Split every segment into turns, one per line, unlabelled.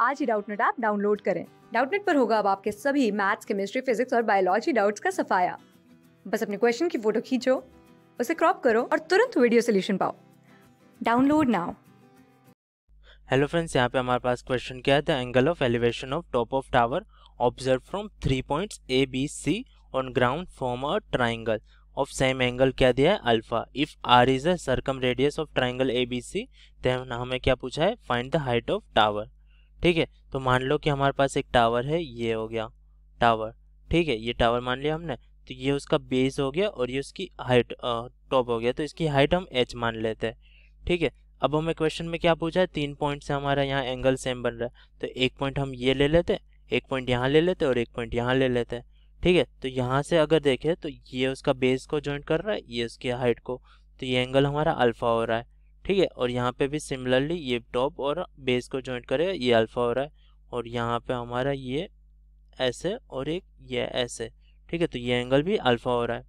आज ही Doubtnut app download करें डाउटनेट पर होगा अब आपके सभी मैथ्स केमिस्ट्री फिजिक्स और बायोलॉजी डाउट्स का सफाया बस अपने क्वेश्चन की फोटो खींचो उसे क्रॉप करो और तुरंत वीडियो सोल्यूशन पाओ डाउनलोड नाउ
हेलो फ्रेंड्स यहाँ पे हमारे पास क्वेश्चन क्या है the angle of elevation of top of tower observe from three points A B C on ground form a triangle of same angle क्या दिया है alpha if R is a circum radius of triangle A B C तो हमें क्या पूछा है find the height of tower ठीक है तो मान लो कि हमारे पास एक टावर है ये हो गया टावर ठीक है ये टावर मान लिया हमने तो ये उसका बेस हो गया और ये उसकी हाइट टॉप हो गया तो इसकी हाइट हम एच मान लेते हैं ठीक है अब हमें क्वेश्चन में क्या पूछा है तीन पॉइंट से हमारा यहाँ एंगल सेम बन रहा है तो एक पॉइंट हम ये ले लेते हैं एक पॉइंट यहाँ ले लेते हैं और एक पॉइंट यहाँ ले लेते हैं ठीक है तो यहाँ से अगर देखें तो ये उसका बेस को ज्वाइंट कर रहा है ये उसकी हाइट को तो ये एंगल हमारा अल्फा हो रहा है ठीक है और यहाँ पे भी सिमिलरली ये टॉप और बेस को ज्वाइंट करे ये अल्फ़ा हो रहा है और यहाँ पे हमारा ये ऐसे और एक ये ऐसे ठीक है तो ये एंगल भी अल्फ़ा हो रहा है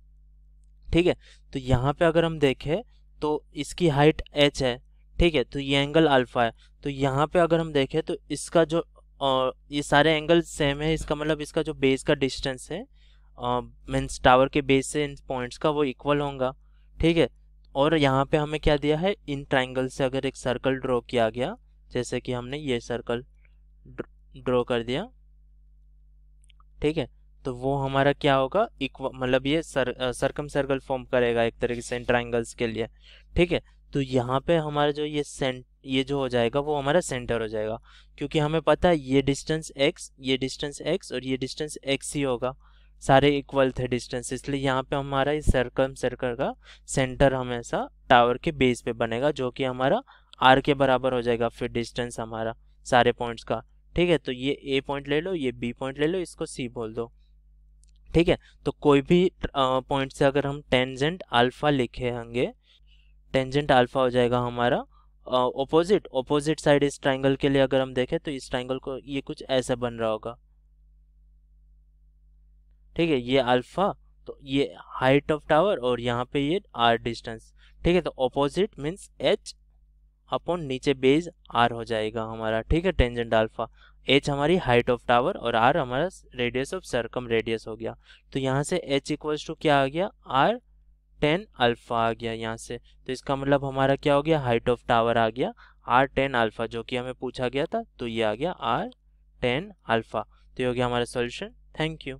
ठीक है तो यहाँ पे अगर हम देखें तो इसकी हाइट एच है ठीक है तो ये एंगल अल्फ़ा है तो यहाँ पे अगर हम देखें तो इसका जो आ, ये सारे एंगल सेम है इसका मतलब इसका जो बेस का डिस्टेंस है मीन्स टावर के बेस से इन पॉइंट्स का वो इक्वल होगा ठीक है और यहाँ पे हमें क्या दिया है इन ट्राइंगल से अगर एक सर्कल ड्रॉ किया गया जैसे कि हमने ये सर्कल ड्रॉ कर दिया ठीक है तो वो हमारा क्या होगा मतलब ये सर, सर्कम सर्कल फॉर्म करेगा एक तरीके से इन ट्राइंगल्स के लिए ठीक है तो यहाँ पे हमारा जो ये सेंट ये जो हो जाएगा वो हमारा सेंटर हो जाएगा क्योंकि हमें पता है ये डिस्टेंस एक्स ये डिस्टेंस एक्स और ये डिस्टेंस एक्स ही होगा सारे इक्वल थे डिस्टेंस इसलिए यहाँ पे हमारा इस सर्कम सर्कल का सेंटर हमेशा टावर के बेस पे बनेगा जो कि हमारा आर के बराबर हो जाएगा फिर डिस्टेंस हमारा सारे पॉइंट्स का ठीक है तो ये ए पॉइंट ले लो ये बी पॉइंट ले लो इसको सी बोल दो ठीक है तो कोई भी पॉइंट से अगर हम टेंजेंट अल्फा लिखे होंगे टेंजेंट अल्फा हो जाएगा हमारा ऑपोजिट ऑपोजिट साइड इस ट्राइंगल के लिए अगर हम देखें तो इस ट्राइंगल को ये कुछ ऐसा बन रहा होगा ठीक है ये अल्फा तो ये हाइट ऑफ टावर और यहाँ पे ये आर डिस्टेंस ठीक है तो ऑपोजिट मीन्स एच अपॉन नीचे बेज आर हो जाएगा हमारा ठीक है टेंजेंट अल्फा एच हमारी हाइट ऑफ टावर और आर हमारा रेडियस ऑफ सर्कम रेडियस हो गया तो यहाँ से एच इक्वल्स टू क्या आ गया आर टेन अल्फा आ गया यहाँ से तो इसका मतलब हमारा क्या हो गया हाइट ऑफ टावर आ गया आर टेन अल्फा जो कि हमें पूछा गया था तो ये आ गया आर टेन अल्फा तो ये हो गया हमारा सोल्यूशन थैंक यू